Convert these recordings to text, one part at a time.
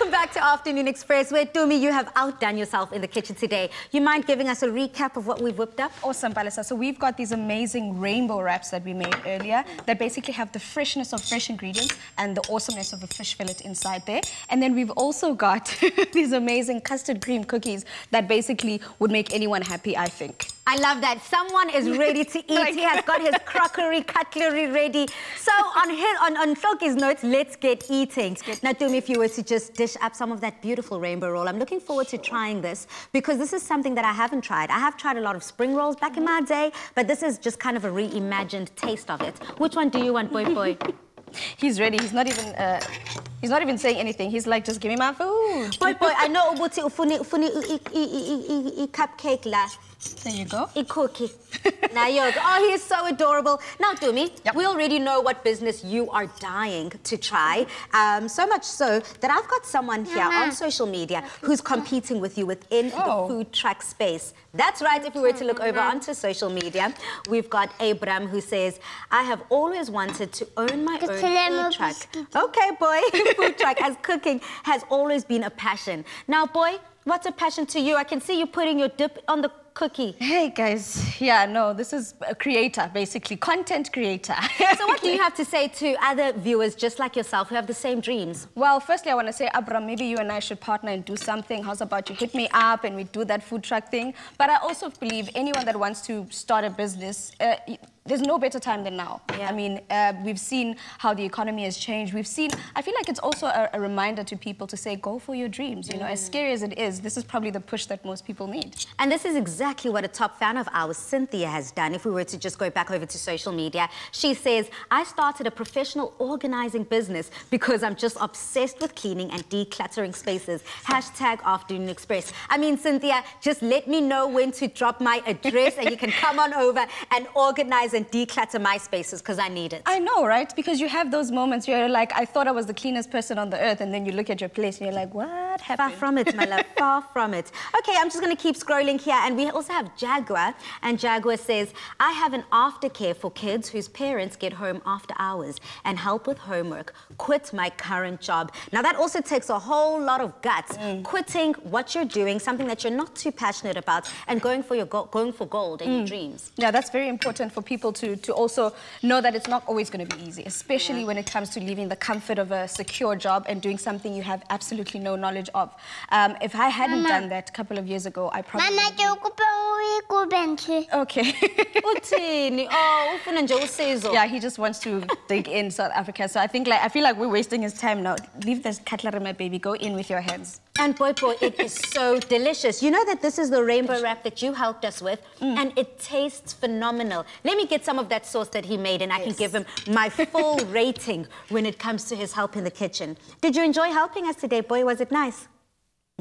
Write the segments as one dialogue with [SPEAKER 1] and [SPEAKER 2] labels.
[SPEAKER 1] Welcome back to Afternoon Express, where, Tumi, you have outdone yourself in the kitchen today. You mind giving us a recap
[SPEAKER 2] of what we've whipped up? Awesome, Balasa. So we've got these amazing rainbow wraps that we made earlier that basically have the freshness of fresh ingredients and the awesomeness of a fish fillet inside there. And then we've also got these amazing custard cream cookies that basically would make anyone happy, I think.
[SPEAKER 1] I love that. Someone is ready to eat. like he has got his crockery, cutlery ready. So on his, on, on Floki's notes, let's get eating. Let's get now, Tumi, if you were to just dish dish up some of that beautiful rainbow roll. I'm looking forward sure. to trying this because this is something that I haven't tried. I have tried a lot of spring rolls back in my day, but this is just kind of a reimagined taste of it. Which one do you
[SPEAKER 2] want, boy boy? He's ready. He's not even uh, He's not even saying anything. He's like, just give me my food. Boy, boy, I know ubuti ufuni ufuni i cupcake la.
[SPEAKER 1] There you go. I cookie. Nayog. Oh, he's so adorable. Now, Dumi, yep. we already know what business you are dying to try. Um, so much so that I've got someone here on social media who's competing with you within oh. the food truck space. That's right. If we were to look oh, over onto social media, we've got Abram who says, I have always wanted to own my own food truck. Okay, boy. food truck as cooking has always been a passion. Now, boy, what's a passion to you? I can see you putting your dip on the cookie.
[SPEAKER 2] Hey, guys. Yeah, no, this is a creator, basically, content creator. so what do you have to say to other viewers just like yourself who have the same dreams? Well, firstly, I want to say, Abram, maybe you and I should partner and do something. How's about you hit me up and we do that food truck thing? But I also believe anyone that wants to start a business, uh, there's no better time than now. Yeah. I mean, uh, we've seen how the economy has changed. We've seen, I feel like it's also a, a reminder to people to say, go for your dreams. You mm. know, as mm. scary as it is, this is probably the push that most people need.
[SPEAKER 1] And this is exactly what a top fan of ours, Cynthia, has done. If we were to just go back over to social media, she says, I started a professional organizing business because I'm just obsessed with cleaning and decluttering spaces. Hashtag Afternoon Express. I mean, Cynthia, just let me know when to drop my address and you can come on over and organize organize and declutter my spaces because I need it.
[SPEAKER 2] I know, right? Because you have those moments where you're like, I thought I was the cleanest person on the earth, and then you look at your place and you're like, what? that happen. Far from it, my
[SPEAKER 1] love. Far from it. Okay, I'm just going to keep scrolling here. And we also have Jaguar. And Jaguar says, I have an aftercare for kids whose parents get home after hours and help with homework. Quit my current job. Now, that also takes a whole lot of guts. Mm. Quitting what you're doing, something that you're not too passionate about, and going for your going
[SPEAKER 2] for gold and mm. your dreams. Yeah, that's very important for people to, to also know that it's not always going to be easy, especially yeah. when it comes to leaving the comfort of a secure job and doing something you have absolutely no knowledge advantage of. Um, if I hadn't Mama. done that a couple of years ago, I probably... Okay. oh, yeah, he just wants to dig in South Africa. So I think, like, I feel like we're wasting his time now. Leave this cutlery, my baby. Go in with your hands.
[SPEAKER 1] And boy, boy, it is so delicious. You know that this is the rainbow wrap that you helped us with, mm. and it tastes phenomenal. Let me get some of that sauce that he made, and yes. I can give him my full rating when it comes to his help in the kitchen. Did you enjoy helping us today, boy? Was it nice?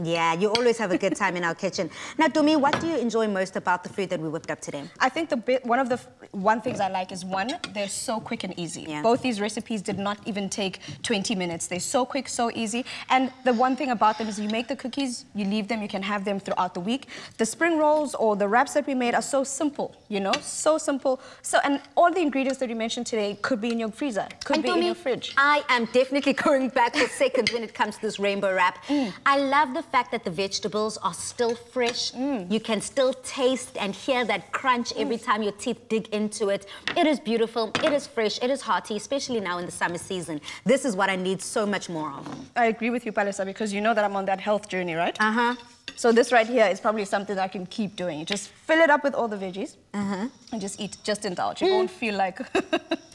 [SPEAKER 1] Yeah, you always have a good time in our kitchen. Now, Dumi, what do you enjoy most about the food that we whipped up today?
[SPEAKER 2] I think the bit, one of the one things I like is one, they're so quick and easy. Yeah. Both these recipes did not even take 20 minutes. They're so quick, so easy. And the one thing about them is you make the cookies, you leave them, you can have them throughout the week. The spring rolls or the wraps that we made are so simple, you know, so simple. So, and all the ingredients that you mentioned today could be in your freezer, could and be Dumi, in your fridge. I am definitely going back for seconds when it comes to this rainbow wrap.
[SPEAKER 1] Mm. I love the fact that the vegetables are still fresh. Mm. You can still taste and hear that crunch every mm. time your teeth dig into it. It is beautiful, it is fresh, it is hearty,
[SPEAKER 2] especially now in the summer season. This is what I need so much more of. I agree with you, Palisa, because you know that I'm on that health journey, right? Uh-huh. So this right here is probably something I can keep doing. Just fill it up with all the veggies uh -huh. and just eat, just indulge. You mm. won't feel like...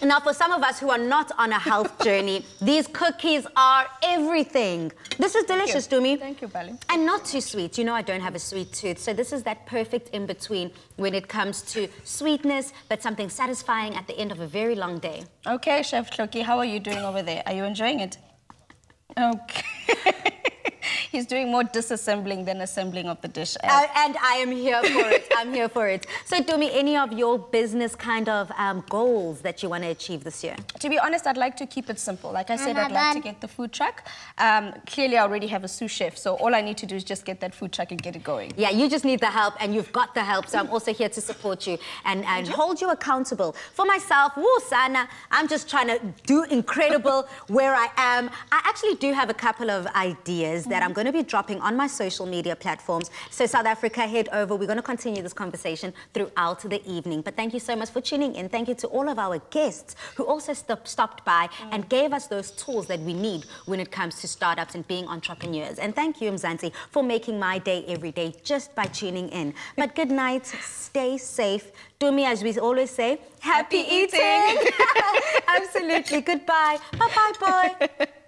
[SPEAKER 2] now, for some of
[SPEAKER 1] us who are not on a health journey, these cookies are everything. This is delicious, Dumi. Thank you, Bali. And not too sweet. You know I don't have a sweet tooth, so this is that perfect in-between
[SPEAKER 2] when it comes to sweetness, but something satisfying at the end of a very long day. Okay, Chef Kloki, how are you doing over there? Are you enjoying it? Okay. he's doing more disassembling than assembling of the dish. Uh,
[SPEAKER 1] and I am here for it. I'm here for it. So, me, any of your business kind of um, goals that you want to achieve this year?
[SPEAKER 2] To be honest, I'd like to keep it simple. Like I said, I'd like to mm-hmm. get the food truck. Um, clearly, I already have a sous chef, so all I need to do is just get that food truck and get it going. Yeah, you just need the help, and you've got the help. So I'm
[SPEAKER 1] also here to support you and, and you? hold you accountable. For myself, woo, Sana, I'm just trying to do incredible where I am. I actually do have a couple of ideas mm -hmm. that I'm going going to be dropping on my social media platforms. So South Africa, head over. We're going to continue this conversation throughout the evening. But thank you so much for tuning in. Thank you to all of our guests who also st stopped by mm. and gave us those tools that we need when it comes to startups and being entrepreneurs. And thank you, Mzansi, for making my day every day just by tuning in. But good night. Stay safe. Do me, as we always say,
[SPEAKER 2] happy, happy eating. eating.
[SPEAKER 1] Absolutely. Goodbye. Bye-bye, boy.